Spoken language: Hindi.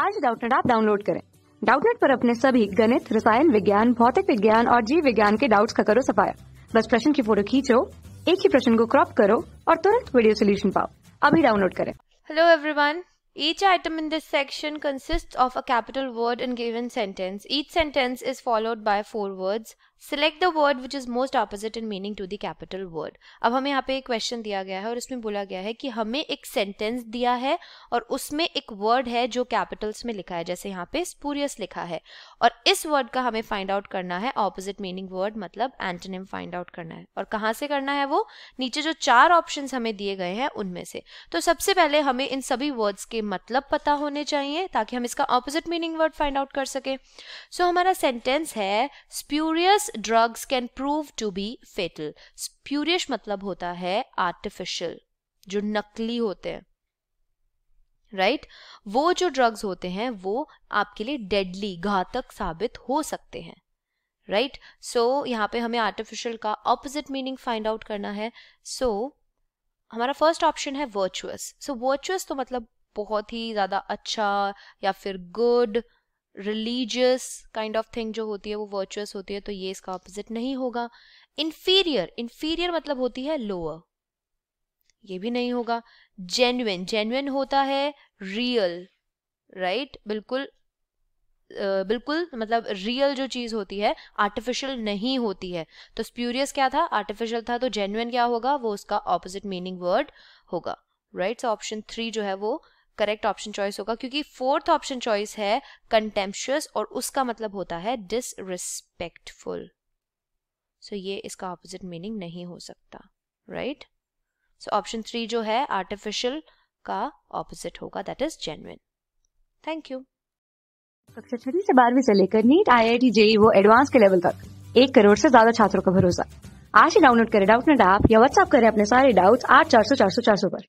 आज डाउटनेट आप डाउनलोड करें डाउटनेट पर अपने सभी गणित रसायन विज्ञान भौतिक विज्ञान और जीव विज्ञान के डाउट्स का करो सफाया बस प्रश्न की फोटो खींचो एक ही प्रश्न को क्रॉप करो और तुरंत वीडियो सोल्यूशन पाओ अभी डाउनलोड करें hello everyone Each item in this section consists of a capital word in given sentence. Each sentence is followed by four words. Select the word which is most opposite in meaning to the capital word अब हमें यहाँ पे एक क्वेश्चन दिया गया है और इसमें बोला गया है कि हमें एक सेंटेंस दिया है और उसमें एक वर्ड है जो कैपिटल्स में लिखा है जैसे यहाँ पे स्पूरियस लिखा है और इस वर्ड का हमें फाइंड आउट करना है ऑपोजिट मीनिंग वर्ड मतलब एंटनिम फाइंड आउट करना है और कहाँ से करना है वो नीचे जो चार ऑप्शन हमें दिए गए हैं उनमें से तो सबसे पहले हमें इन सभी वर्ड्स के मतलब पता होने चाहिए ताकि हम इसका opposite meaning word find out कर सकें सो so, हमारा सेंटेंस है spurious drugs can prove to be fatal spurious मतलब होता है आर्टिफिशियल जो नकली होते हैं राइट right? वो जो ड्रग्स होते हैं वो आपके लिए डेडली घातक साबित हो सकते हैं राइट right? सो so, यहाँ पे हमें आर्टिफिशियल का ऑपोजिट मीनिंग फाइंड आउट करना है सो so, हमारा फर्स्ट ऑप्शन है वर्चुअस सो वर्चुअस तो मतलब बहुत ही ज़्यादा अच्छा या फिर good religious kind of thing जो होती है वो वर्चुअस होती है तो ये इसका ऑपोजिट नहीं होगा इन्फीरियर इन्फीरियर मतलब होती है लोअर ये भी नहीं होगा जेन्युन जेन्युन होता है रियल राइट right? बिल्कुल आ, बिल्कुल मतलब रियल जो चीज होती है आर्टिफिशियल नहीं होती है तो स्प्यूरियस क्या था आर्टिफिशियल था तो जेन्युन क्या होगा वो उसका ऑपोजिट मीनिंग वर्ड होगा राइट सो ऑप्शन थ्री जो है वो करेक्ट ऑप्शन चॉइस होगा क्योंकि फोर्थ ऑप्शन चॉइस है कंटेम्पशियस और उसका मतलब होता है डिसरिस्पेक्टफुल सो ये इसका ऑपोजिट मीनिंग नहीं हो सकता राइट सो ऑप्शन थ्री जो है आर्टिफिशियल का ऑपोजिट होगा that is genuine thank you कक्षा छठी से बारहवीं से लेकर नीट आई आई टी जे वो एडवांस के लेवल तक एक करोड़ से ज्यादा छात्रों का भरोसा आज ही डाउनलोड करें डाउट नेट ऐप या व्हाट्सएप करें अपने सारे डाउट्स आठ चार सौ चार सौ चार सौ पर